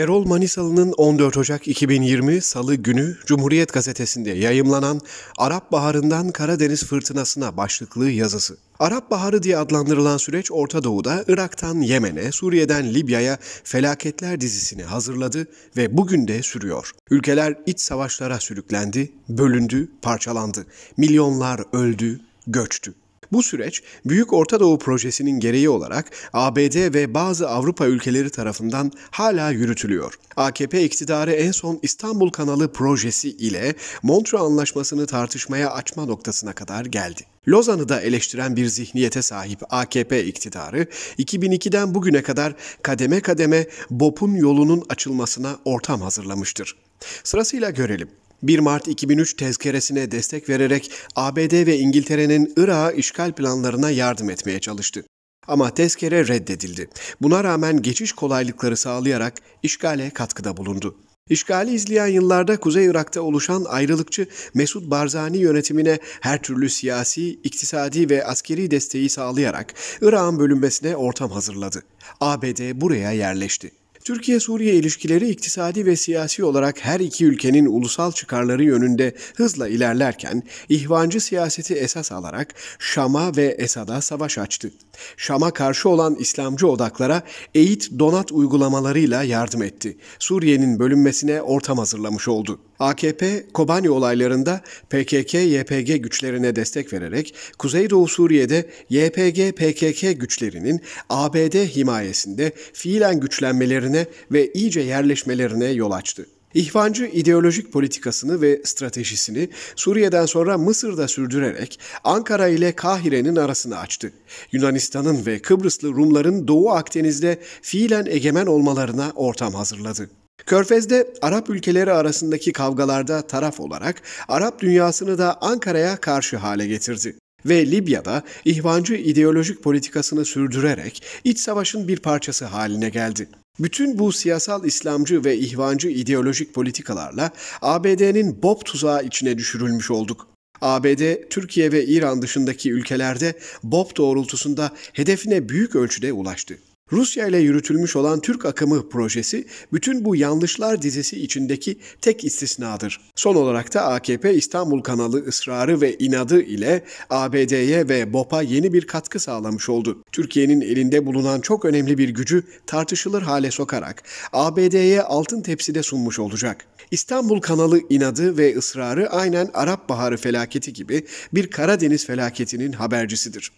Erol Manisalı'nın 14 Ocak 2020 Salı günü Cumhuriyet Gazetesi'nde yayımlanan Arap Baharı'ndan Karadeniz Fırtınası'na başlıklı yazısı. Arap Baharı diye adlandırılan süreç Orta Doğu'da Irak'tan Yemen'e, Suriye'den Libya'ya felaketler dizisini hazırladı ve bugün de sürüyor. Ülkeler iç savaşlara sürüklendi, bölündü, parçalandı. Milyonlar öldü, göçtü. Bu süreç Büyük Orta Doğu Projesi'nin gereği olarak ABD ve bazı Avrupa ülkeleri tarafından hala yürütülüyor. AKP iktidarı en son İstanbul Kanalı projesi ile Montre Anlaşması'nı tartışmaya açma noktasına kadar geldi. Lozan'ı da eleştiren bir zihniyete sahip AKP iktidarı 2002'den bugüne kadar kademe kademe BOP'un yolunun açılmasına ortam hazırlamıştır. Sırasıyla görelim. 1 Mart 2003 tezkeresine destek vererek ABD ve İngiltere'nin Irak'a işgal planlarına yardım etmeye çalıştı. Ama tezkere reddedildi. Buna rağmen geçiş kolaylıkları sağlayarak işgale katkıda bulundu. İşgali izleyen yıllarda Kuzey Irak'ta oluşan ayrılıkçı Mesud Barzani yönetimine her türlü siyasi, iktisadi ve askeri desteği sağlayarak Irak'ın bölünmesine ortam hazırladı. ABD buraya yerleşti. Türkiye-Suriye ilişkileri iktisadi ve siyasi olarak her iki ülkenin ulusal çıkarları yönünde hızla ilerlerken ihvancı siyaseti esas alarak Şam'a ve Esad'a savaş açtı. Şam'a karşı olan İslamcı odaklara eğit donat uygulamalarıyla yardım etti. Suriye'nin bölünmesine ortam hazırlamış oldu. AKP, Kobani olaylarında PKK-YPG güçlerine destek vererek Kuzeydoğu Suriye'de YPG-PKK güçlerinin ABD himayesinde fiilen güçlenmelerine ve iyice yerleşmelerine yol açtı. İhvancı ideolojik politikasını ve stratejisini Suriye'den sonra Mısır'da sürdürerek Ankara ile Kahire'nin arasını açtı. Yunanistan'ın ve Kıbrıslı Rumların Doğu Akdeniz'de fiilen egemen olmalarına ortam hazırladı. Körfez'de Arap ülkeleri arasındaki kavgalarda taraf olarak Arap dünyasını da Ankara'ya karşı hale getirdi ve Libya'da ihvancı ideolojik politikasını sürdürerek iç savaşın bir parçası haline geldi. Bütün bu siyasal İslamcı ve ihvancı ideolojik politikalarla ABD'nin Bob tuzağı içine düşürülmüş olduk. ABD, Türkiye ve İran dışındaki ülkelerde bob doğrultusunda hedefine büyük ölçüde ulaştı. Rusya ile yürütülmüş olan Türk Akımı projesi bütün bu yanlışlar dizisi içindeki tek istisnadır. Son olarak da AKP İstanbul kanalı ısrarı ve inadı ile ABD'ye ve BOP'a yeni bir katkı sağlamış oldu. Türkiye'nin elinde bulunan çok önemli bir gücü tartışılır hale sokarak ABD'ye altın tepside sunmuş olacak. İstanbul kanalı inadı ve ısrarı aynen Arap Baharı felaketi gibi bir Karadeniz felaketinin habercisidir.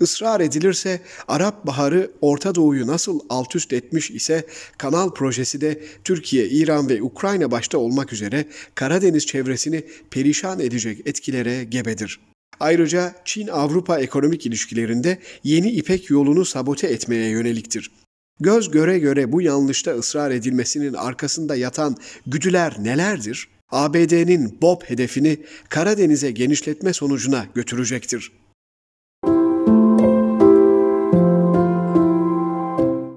Israr edilirse Arap Baharı Orta Doğu'yu kamuoyu nasıl alt üst etmiş ise kanal projesi de Türkiye, İran ve Ukrayna başta olmak üzere Karadeniz çevresini perişan edecek etkilere gebedir. Ayrıca Çin-Avrupa ekonomik ilişkilerinde yeni İpek yolunu sabote etmeye yöneliktir. Göz göre göre bu yanlışta ısrar edilmesinin arkasında yatan güdüler nelerdir? ABD'nin Bob hedefini Karadeniz'e genişletme sonucuna götürecektir.